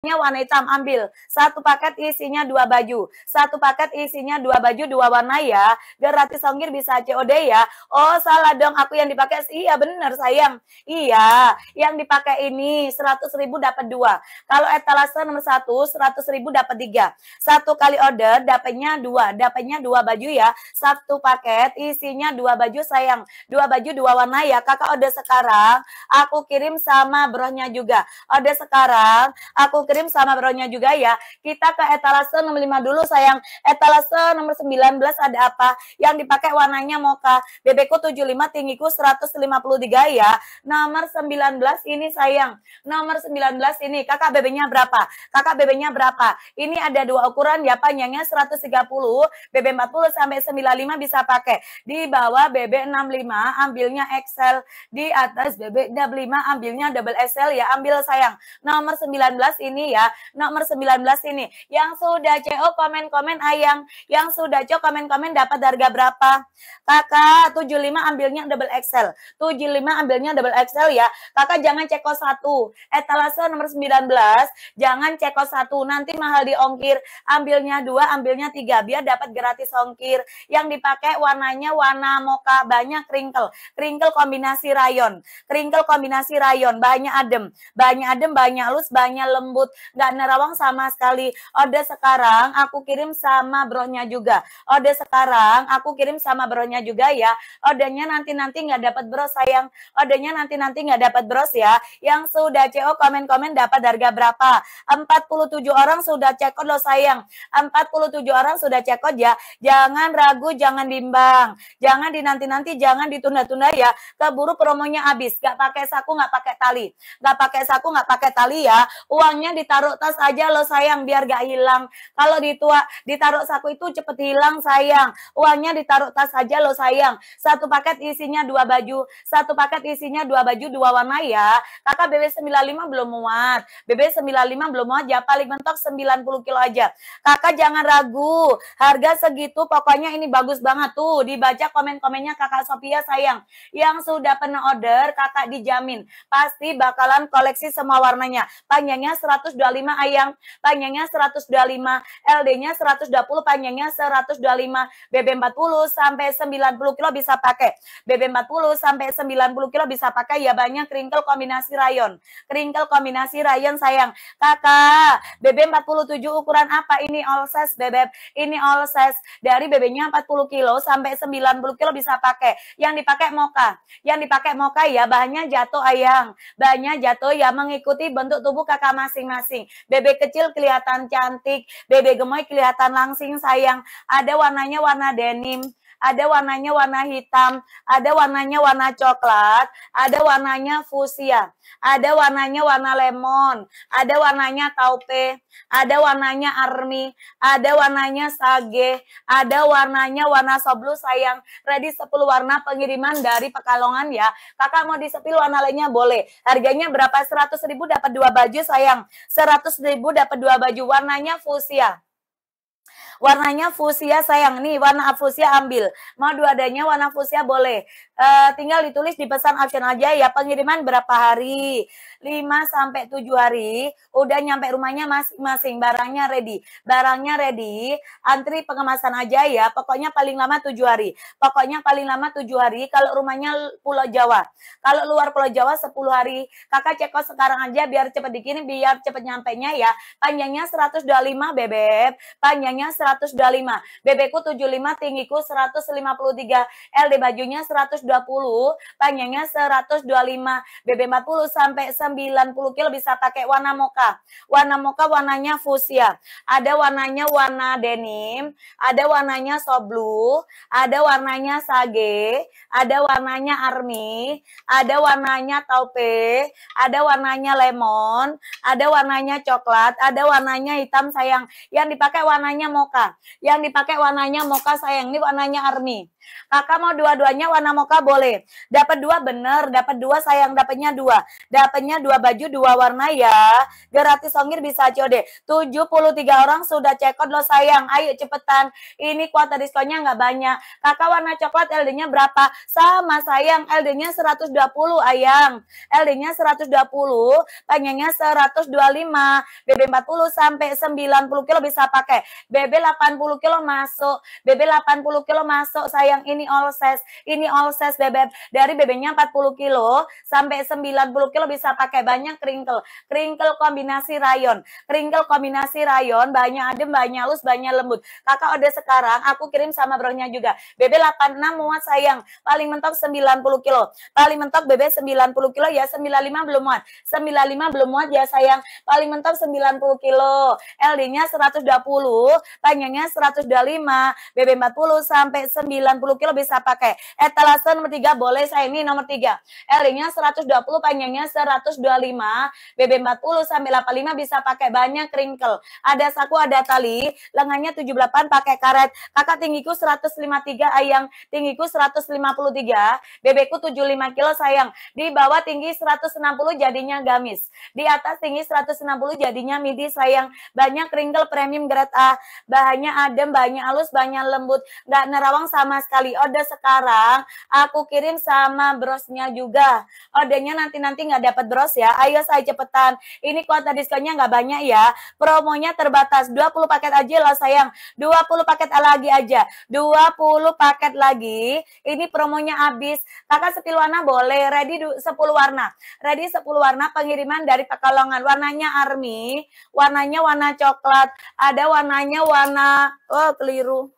Nya warna hitam ambil satu paket isinya dua baju satu paket isinya dua baju dua warna ya gratis ongkir bisa COD ya oh salah dong aku yang dipakai iya bener sayang iya yang dipakai ini seratus ribu dapat dua kalau etalase nomor satu seratus ribu dapat tiga satu kali order dapatnya dua dapatnya dua baju ya satu paket isinya dua baju sayang dua baju dua warna ya kakak order sekarang aku kirim sama brohnya juga order sekarang aku krim sama bronya juga ya. Kita ke etalase nomor lima dulu sayang. Etalase nomor 19 ada apa? Yang dipakai warnanya moka Bebeku 75, tinggiku 153 ya. Nomor 19 ini sayang. Nomor 19 ini kakak bebeknya berapa? Kakak bebeknya berapa? Ini ada dua ukuran ya panjangnya 130, BB 40 sampai 95 bisa pakai. Di bawah BB 65 ambilnya XL, di atas BB 65 ambilnya double sl ya. Ambil sayang. Nomor 19 ini ini ya. Nomor 19 ini. Yang sudah CO komen-komen ayang. Yang sudah CO komen-komen dapat harga berapa? Kakak 75 ambilnya double XL. 75 ambilnya double XL ya. Kakak jangan ceko satu Etalase nomor 19. Jangan ceko satu Nanti mahal di ongkir. Ambilnya dua ambilnya tiga Biar dapat gratis ongkir. Yang dipakai warnanya warna moka. Banyak kringkel kringkel kombinasi rayon. kringkel kombinasi rayon. Banyak adem. Banyak adem, banyak lus banyak lembut takut nggak nerawang sama sekali. Ode sekarang aku kirim sama bronya juga. Ode sekarang aku kirim sama bronya juga ya. Odenya nanti-nanti nggak dapat bros sayang. Odenya nanti-nanti nggak dapat bros ya. Yang sudah CO komen-komen dapat harga berapa? 47 orang sudah cekot loh sayang. 47 orang sudah cekot ya. Jangan ragu, jangan bimbang. Jangan dinanti-nanti, jangan ditunda-tunda ya. Keburu promonya habis. Gak pakai saku, gak pakai tali. Gak pakai saku, gak pakai tali ya. Uangnya ditaruh tas aja lo sayang biar gak hilang. Kalau ditua ditaruh saku itu cepet hilang sayang. Uangnya ditaruh tas aja lo sayang. Satu paket isinya dua baju. Satu paket isinya dua baju dua warna ya. Kakak BB95 belum muat. BB95 belum muat ya paling mentok 90 kilo aja. Kakak jangan ragu. Harga segitu pokoknya ini bagus banget tuh. Dibaca komen-komennya kakak Sophia sayang. Yang sudah pernah order kakak dijamin. Pasti bakalan koleksi semua warnanya. Panjangnya 100 125 ayang panjangnya 125, LD-nya 120, panjangnya 125, BB40 sampai 90 kilo bisa pakai. BB40 sampai 90 kilo bisa pakai ya banyak kringkel kombinasi rayon. Kringkel kombinasi rayon sayang. Kakak, BB47 ukuran apa ini all size bebek? Ini all size dari BB-nya 40 kilo sampai 90 kilo bisa pakai. Yang dipakai moka. Yang dipakai moka ya bahannya jatuh ayang. Bahannya jatuh ya mengikuti bentuk tubuh kakak masing-masing masing-masing. Bebek kecil kelihatan cantik, bebek gemoy kelihatan langsing sayang. Ada warnanya warna denim, ada warnanya warna hitam, ada warnanya warna coklat, ada warnanya fusia, ada warnanya warna lemon, ada warnanya taupe, ada warnanya army, ada warnanya sage, ada warnanya warna soblu sayang. Ready 10 warna pengiriman dari Pekalongan ya. Kakak mau disepil warna lainnya boleh. Harganya berapa? 100 ribu dapat dua baju sayang. 100 ribu dapat dua baju warnanya fusia warnanya fusia sayang nih warna fusia ambil mau dua adanya warna fusia boleh uh, tinggal ditulis di pesan option aja ya pengiriman berapa hari 5 sampai 7 hari udah nyampe rumahnya masing-masing barangnya ready barangnya ready antri pengemasan aja ya pokoknya paling lama 7 hari pokoknya paling lama 7 hari kalau rumahnya Pulau Jawa kalau luar Pulau Jawa 10 hari kakak ceko sekarang aja biar cepet dikirim biar cepet nyampe nya ya panjangnya 125 bebek panjangnya 100 125, bebekku 75, tinggiku 153, LD bajunya 120, panjangnya 125, BB 40 sampai 90 kilo bisa pakai warna moka. Warna moka warnanya fusia. Ada warnanya warna denim, ada warnanya soblu blue, ada warnanya sage, ada warnanya army, ada warnanya taupe, ada warnanya lemon, ada warnanya coklat, ada warnanya hitam sayang. Yang dipakai warnanya moka mocha. Yang dipakai warnanya mocha sayang. Ini warnanya army. Kakak mau dua-duanya warna mocha boleh. Dapat dua bener, dapat dua sayang, dapatnya dua. Dapatnya dua baju, dua warna ya. Gratis ongkir bisa COD. 73 orang sudah cekot loh sayang. Ayo cepetan. Ini kuota diskonnya nggak banyak. Kakak warna coklat LD-nya berapa? Sama sayang, LD-nya 120 ayang. LD-nya 120, panjangnya 125. BB 40 sampai 90 kilo bisa pakai. BB 80 kilo masuk, BB 80 kilo masuk, sayang ini all size, ini all size bebek Dari bb 40 kilo sampai 90 kilo bisa pakai banyak kringkel. Kringkel kombinasi rayon. Kringkel kombinasi rayon, banyak adem, banyak halus, banyak lembut. Kakak udah sekarang, aku kirim sama bronya juga. BB 86 muat sayang, paling mentok 90 kilo. Paling mentok BB 90 kilo ya 95 belum muat. 95 belum muat ya sayang, paling mentok 90 kilo. LD-nya 120, panjang pengennya 125, BB40 sampai 90 kilo bisa pakai. Etalase nomor 3 boleh saya ini nomor 3. L-nya 120 pengennya 125, BB40 sampai 85 bisa pakai banyak wrinkle. Ada saku, ada tali, lengannya 78 pakai karet. Kakak tinggiku 153, ayang tinggiku 153, BB-ku 75 kilo sayang. Di bawah tinggi 160 jadinya gamis. Di atas tinggi 160 jadinya midi sayang. Banyak wrinkle premium grade A. Hanya adem, banyak halus, banyak lembut, Gak nerawang sama sekali. Order sekarang, aku kirim sama brosnya juga. Ordernya nanti-nanti nggak dapat bros ya. Ayo saya cepetan. Ini kuota diskonnya nggak banyak ya. Promonya terbatas. 20 paket aja lah sayang. 20 paket lagi aja. 20 paket lagi. Ini promonya habis. Kakak sepil warna boleh. Ready 10 warna. Ready 10 warna pengiriman dari Pekalongan. Warnanya army, warnanya warna coklat, ada warnanya warna karena oh, keliru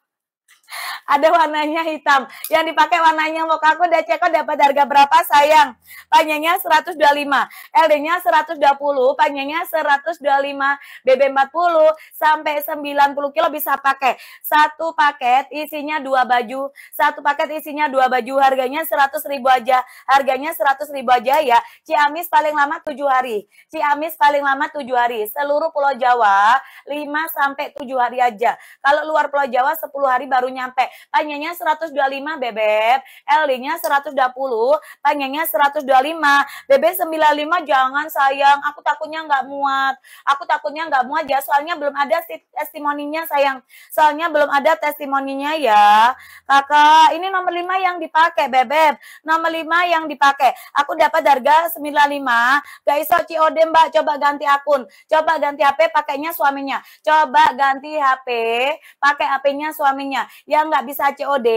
ada warnanya hitam. Yang dipakai warnanya udah cek dapat harga berapa sayang? Panjangnya 125, LD-nya 120, panjangnya 125, BB 40 sampai 90 kilo bisa pakai. Satu paket isinya dua baju, satu paket isinya dua baju harganya 100 ribu aja. Harganya 100 ribu aja ya. Ciamis paling lama 7 hari. Ciamis paling lama 7 hari. Seluruh Pulau Jawa 5 sampai 7 hari aja. Kalau luar Pulau Jawa 10 hari barunya nyampe. Panjangnya 125, Bebek. LD-nya 120, panjangnya 125. Bebek 95 jangan sayang, aku takutnya nggak muat. Aku takutnya nggak muat ya, soalnya belum ada testimoninya sayang. Soalnya belum ada testimoninya ya. Kakak, ini nomor 5 yang dipakai, Bebek. Nomor 5 yang dipakai. Aku dapat harga 95. Gak iso COD, Mbak. Coba ganti akun. Coba ganti HP pakainya suaminya. Coba ganti HP pakai HP-nya suaminya yang nggak bisa COD,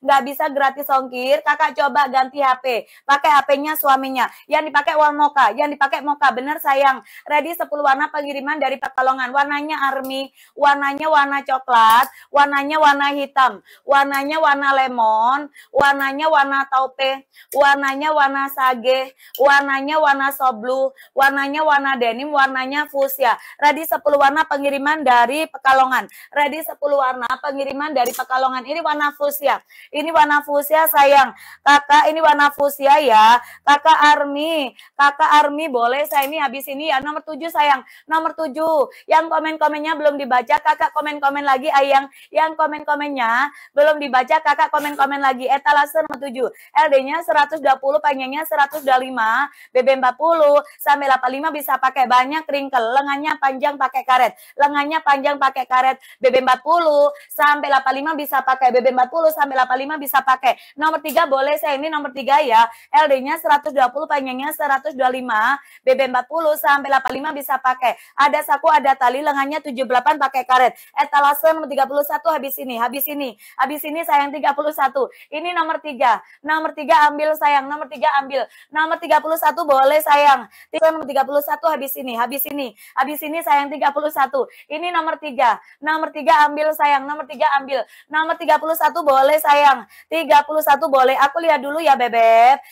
nggak bisa gratis ongkir, kakak coba ganti HP. Pakai HP-nya suaminya. Yang dipakai warna moka, yang dipakai moka. Bener sayang. Ready 10 warna pengiriman dari Pekalongan. Warnanya army, warnanya warna coklat, warnanya warna hitam, warnanya warna lemon, warnanya warna taupe, warnanya warna sage, warnanya warna soblu, warnanya warna denim, warnanya fusia Ready 10 warna pengiriman dari Pekalongan. Ready 10 warna pengiriman dari Pekalongan Pekalongan. Ini warna fusia. Ini warna fusia sayang. Kakak ini warna fusia ya. Kakak Army. Kakak Army boleh saya ini habis ini ya. Nomor tujuh sayang. Nomor tujuh. Yang komen-komennya belum dibaca kakak komen-komen lagi ayang. Yang komen-komennya belum dibaca kakak komen-komen lagi. Etalase nomor 7. LD-nya 120 pengennya 125. BB 40 sampai 85 bisa pakai banyak ringkel Lengannya panjang pakai karet. Lengannya panjang pakai karet. BB 40 sampai 85 bisa pakai, BB40 sampai 85 bisa pakai. Nomor 3 boleh saya ini nomor 3 ya. LD-nya 120, panjangnya 125, BB40 sampai 85 bisa pakai. Ada saku, ada tali, lengannya 78 pakai karet. Etalase nomor 31 habis ini, habis ini. Habis ini sayang 31. Ini nomor 3. Nomor 3 ambil sayang, nomor 3 ambil. Nomor 31 boleh sayang. Nomor 31 habis ini, habis ini. Habis ini sayang 31. Ini nomor 3. Nomor 3 ambil sayang, nomor 3 ambil. Nomor 31 boleh sayang. 31 boleh. Aku lihat dulu ya Bebek.